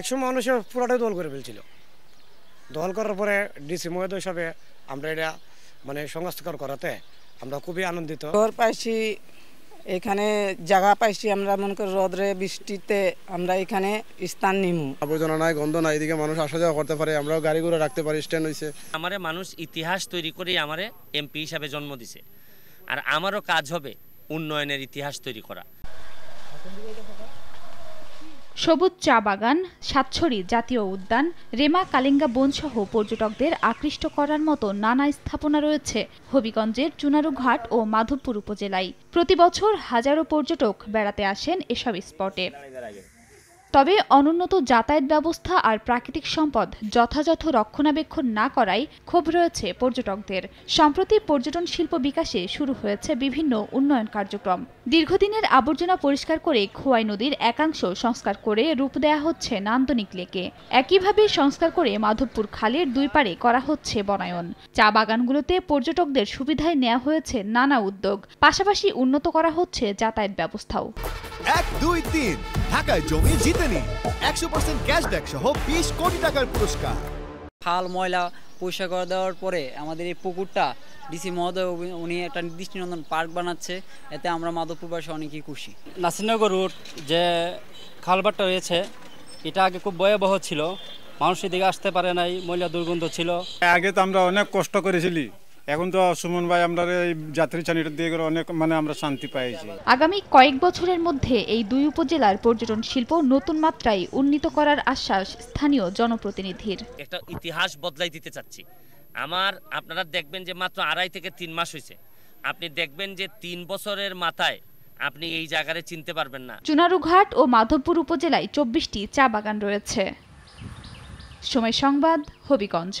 একসময় মানুষের পুরাটাই দল করে ফেলছিল দল করার পরে ডিসি মহোদয় হিসাবে আমরা এটা মানে সংস্কার করাতে আমরা খুবই আনন্দিত ঘর পাইছি এখানে জায়গা পাইছি আমরা মনে করি রোদরে বৃষ্টিতে আমরা এখানে স্থান নিমু আবর্জনা নাই গন্ধ নাই এদিকে মানুষ আসা যাওয়া করতে পারে আমরাও গাড়ি ঘোড়া রাখতে পারি স্ট্যান্ড হয়েছে আমারে মানুষ ইতিহাস তৈরি করে আমারে এমপি হিসাবে জন্ম দিছে আর আমারও কাজ হবে উন্নয়নের ইতিহাস তৈরি করা সবুজ চা বাগান সাতছড়ি জাতীয় উদ্যান রেমা কালিঙ্গা বনসহ পর্যটকদের আকৃষ্ট করার মতো নানা স্থাপনা রয়েছে হবিগঞ্জের চুনারুঘাট ও মাধবপুর উপজেলায় প্রতি বছর হাজারো পর্যটক বেড়াতে আসেন এসব স্পটে তবে অনুন্নত যাতায়াত ব্যবস্থা আর প্রাকৃতিক সম্পদ যথাযথ রক্ষণাবেক্ষণ না করায় ক্ষোভ রয়েছে পর্যটকদের সম্প্রতি পর্যটন শিল্প বিকাশে শুরু হয়েছে বিভিন্ন উন্নয়ন কার্যক্রম দীর্ঘদিনের আবর্জনা পরিষ্কার করে খোয়াই নদীর একাংশ সংস্কার করে রূপ দেয়া হচ্ছে নান্দনিক লেকে একইভাবে সংস্কার করে মাধবপুর খালের দুই পারে করা হচ্ছে বনায়ন চা বাগানগুলোতে পর্যটকদের সুবিধায় নেওয়া হয়েছে নানা উদ্যোগ পাশাপাশি উন্নত করা হচ্ছে যাতায়াত ব্যবস্থাও এক দুই তিন ঢাকায় জমি জিতে একশো পার্সেন্ট ক্যাশব্যাক সহ বিশ কোটি টাকার পুরস্কার খাল ময়লা পরিষ্কার করে দেওয়ার পরে আমাদের এই পুকুরটা ডিসি মহোদয় উনি একটা নন্দন পার্ক বানাচ্ছে এতে আমরা মাধবপুরবাসী অনেকেই খুশি নাসিনগর রুট যে খালবারটা রয়েছে এটা আগে খুব ভয়াবহ ছিল মানুষ এদিকে আসতে পারে নাই ময়লা দুর্গন্ধ ছিল আগে তো আমরা অনেক কষ্ট করেছিলি এখন তো সুমন ভাই আমরা এই যাত্রী ছানিটা দিয়ে গেলে অনেক মানে আমরা শান্তি পাইছি আগামী কয়েক বছরের মধ্যে এই দুই উপজেলার পর্যটন শিল্প নতুন মাত্রায় উন্নীত করার আশ্বাস স্থানীয় জনপ্রতিনিধির একটা ইতিহাস বদলাই দিতে চাচ্ছি আমার আপনারা দেখবেন যে মাত্র আড়াই থেকে তিন মাস হয়েছে আপনি দেখবেন যে তিন বছরের মাথায় আপনি এই জায়গারে চিনতে পারবেন না চুনারুঘাট ও মাধবপুর উপজেলায় চব্বিশটি চা বাগান রয়েছে সময় সংবাদ হবিগঞ্জ